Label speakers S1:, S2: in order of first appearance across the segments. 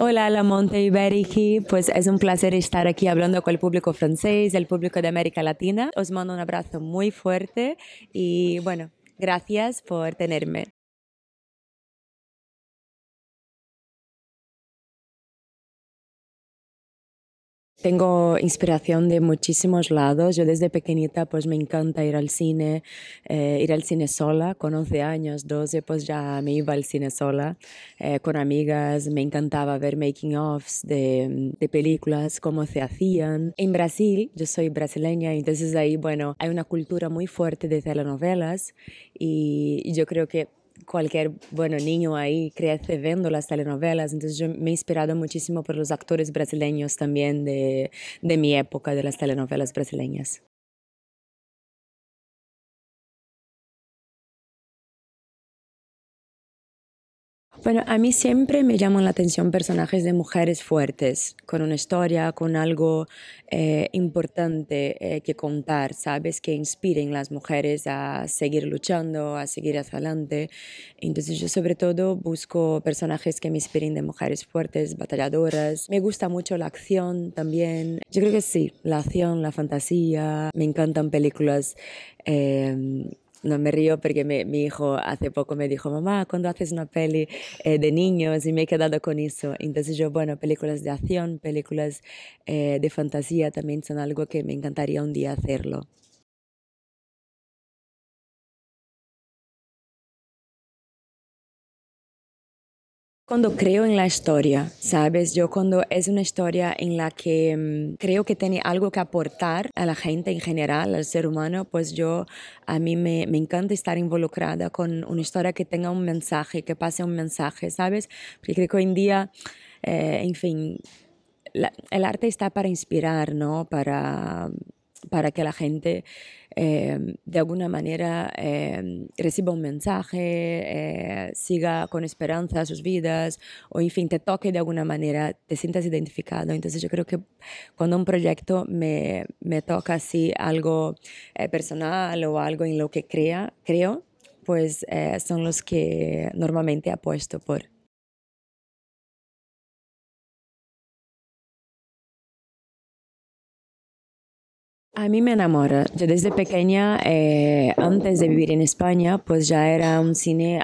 S1: Hola, Lamonte y Pues es un placer estar aquí hablando con el público francés, el público de América Latina. Os mando un abrazo muy fuerte y
S2: bueno, gracias por tenerme. Tengo
S1: inspiración de muchísimos lados. Yo desde pequeñita pues me encanta ir al cine, eh, ir al cine sola. Con 11 años, 12, pues ya me iba al cine sola eh, con amigas. Me encantaba ver making offs de, de, películas, cómo se hacían. En Brasil, yo soy brasileña, entonces ahí, bueno, hay una cultura muy fuerte de telenovelas y yo creo que cualquier, bueno, niño ahí crece viendo las telenovelas, entonces yo me he inspirado muchísimo por los actores brasileños también de, de mi
S2: época, de las telenovelas brasileñas. Bueno, a mí siempre
S3: me
S1: llaman la atención personajes de mujeres fuertes, con una historia, con algo eh, importante eh, que contar, ¿sabes? Que inspiren las mujeres a seguir luchando, a seguir hacia adelante. Entonces yo sobre todo busco personajes que me inspiren de mujeres fuertes, batalladoras. Me gusta mucho la acción también. Yo creo que sí, la acción, la fantasía. Me encantan películas. Eh, no me río porque mi hijo hace poco me dijo, mamá, cuando haces una peli eh, de niños y me he quedado con eso. Entonces yo, bueno, películas de acción, películas eh, de fantasía
S3: también
S2: son algo que me encantaría un día hacerlo. Cuando
S3: creo
S1: en la historia, ¿sabes? Yo cuando es una historia en la que mm, creo que tiene algo que aportar a la gente en general, al ser humano, pues yo, a mí me, me, encanta estar involucrada con una historia que tenga un mensaje, que pase un mensaje, ¿sabes? Porque creo que hoy en día, eh, en fin, el arte está para inspirar, ¿no? Para para que la gente em, de alguna manera em, reciba un mensaje, eh, siga con esperanza sus vidas, o en fin, te toque de alguna manera, te sientas identificado. Entonces yo creo que cuando un proyecto me, toca así algo eh, personal o algo en lo que crea,
S2: creo, pues eh, son los que normalmente apuesto por. A mí me enamora. Yo desde pequeña, eh, antes de vivir en
S1: España, pues ya era un cine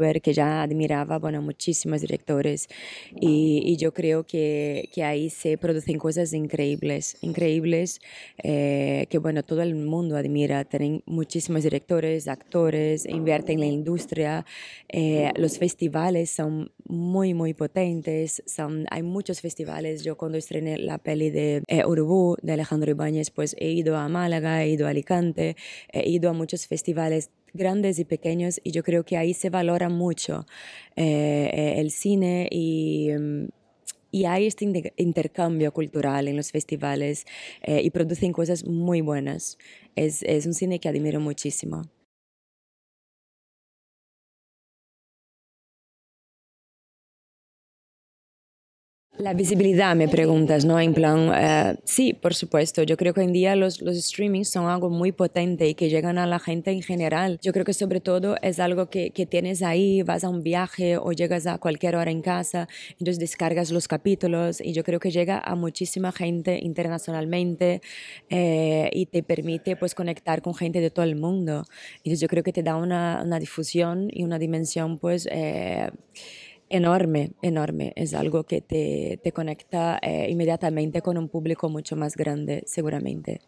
S1: ver que ya admiraba, bueno, muchísimos directores. Y, yo creo que, que, ahí se producen cosas increíbles, increíbles, eh, que bueno, todo el mundo admira. Tienen muchísimos directores, actores, invierten en la industria. Eh, los festivales son muy, muy potentes. Son, hay muchos festivales. Yo cuando estrené la peli de Urubú, de Alejandro Ibáñez, pues ido a Málaga, he ido a Alicante, he ido a muchos festivales grandes y pequeños y yo creo que ahí se valora mucho eh, el cine y, y, hay este intercambio cultural en los festivales
S2: eh, y producen cosas muy buenas. Es, es un cine que admiro muchísimo. La visibilidad, me preguntas, ¿no? En plan, eh, sí, por
S1: supuesto. Yo creo que hoy en día los, los streamings son algo muy potente y que llegan a la gente en general. Yo creo que sobre todo es algo que, tienes ahí, vas a un viaje o llegas a cualquier hora en casa, entonces descargas los capítulos y yo creo que llega a muchísima gente internacionalmente eh, y te permite pues conectar con gente de todo el mundo. Entonces yo creo que te da una, difusión y una dimensión pues... Eh, enorme, enorme. Es algo que te, te conecta eh, inmediatamente con un público mucho más grande,
S2: seguramente.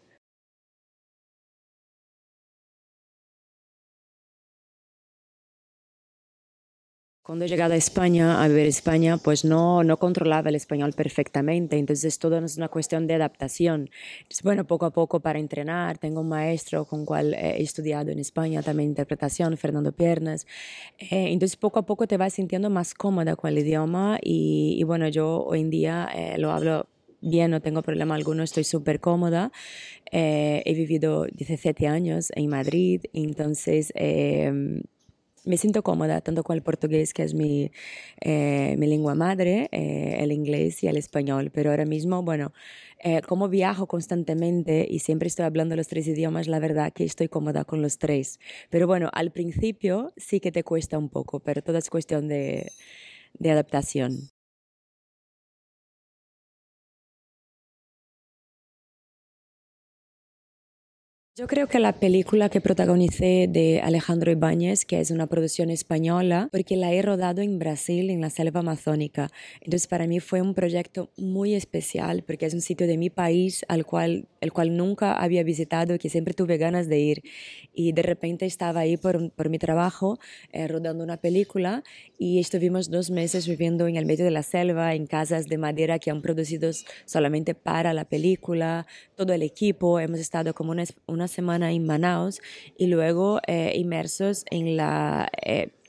S2: Cuando he llegado a España, a vivir España,
S1: pues no, no controlaba el español perfectamente, entonces todo es una cuestión de adaptación. Entonces, bueno, poco a poco para entrenar, tengo un maestro con cual he estudiado en España también interpretación, Fernando Piernas. Eh, entonces poco a poco te vas sintiendo más cómoda con el idioma y, bueno, yo hoy en día eh, lo hablo bien, no tengo problema alguno, estoy súper cómoda. Eh, he vivido 17 años en Madrid, entonces em, me siento cómoda tanto con el portugués, que es mi, eh, mi lengua madre, eh, el inglés y el español, pero ahora mismo, bueno, eh, como viajo constantemente y siempre estoy hablando los tres idiomas, la verdad que estoy cómoda con los tres. Pero bueno, al principio sí que te cuesta un poco, pero todo es cuestión de, de adaptación.
S2: Yo creo que la película que protagonicé de
S1: Alejandro Ibáñez, que es una producción española, porque la he rodado en Brasil, en la selva amazónica. Entonces para mí fue un proyecto muy especial, porque es un sitio de mi país al cual, el cual nunca había visitado y que siempre tuve ganas de ir. Y de repente estaba ahí por, por mi trabajo eh, rodando una película y estuvimos dos meses viviendo en el medio de la selva, en casas de madera que han producido solamente para la película, todo el equipo, hemos estado como una semana en Manaus y luego eh, inmersos eh,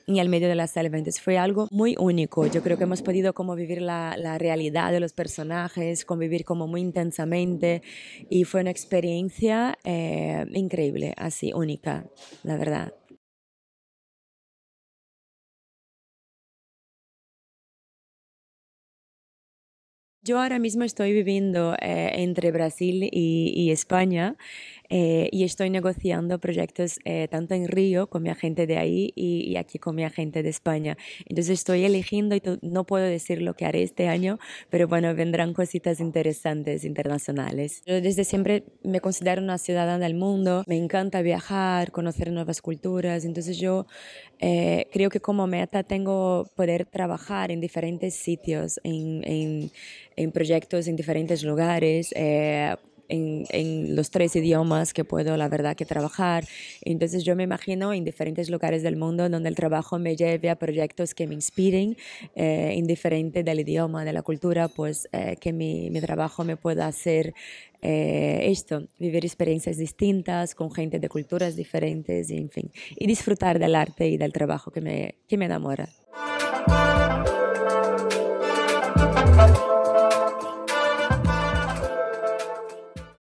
S1: en el medio de las selva. fue algo muy único. Yo creo que hemos podido como vivir la, realidad de los personajes, convivir como muy intensamente y fue una experiencia eh, increíble, así, única, la verdad.
S2: Yo ahora mismo estoy viviendo entre Brasil
S1: y España eh, y estoy negociando proyectos eh, tanto en Río con mi agente de ahí y, aquí con mi agente de España. Entonces estoy eligiendo y no puedo decir lo que haré este año, pero bueno, vendrán cositas interesantes internacionales. Yo desde siempre me considero una ciudadana del mundo, me encanta viajar, conocer nuevas culturas, entonces yo eh, creo que como meta tengo poder trabajar en diferentes sitios, en, en, en proyectos en diferentes lugares, en, los tres idiomas que puedo, la verdad, que trabajar. Entonces yo me imagino en diferentes lugares del mundo donde el trabajo me lleve a proyectos que me inspiren, eh, indiferente del idioma, de la cultura, pues eh, que mi, mi, trabajo me pueda hacer eh, esto, vivir experiencias distintas con gente de culturas diferentes, y, en fin, y disfrutar del arte y del trabajo que me, que me enamora.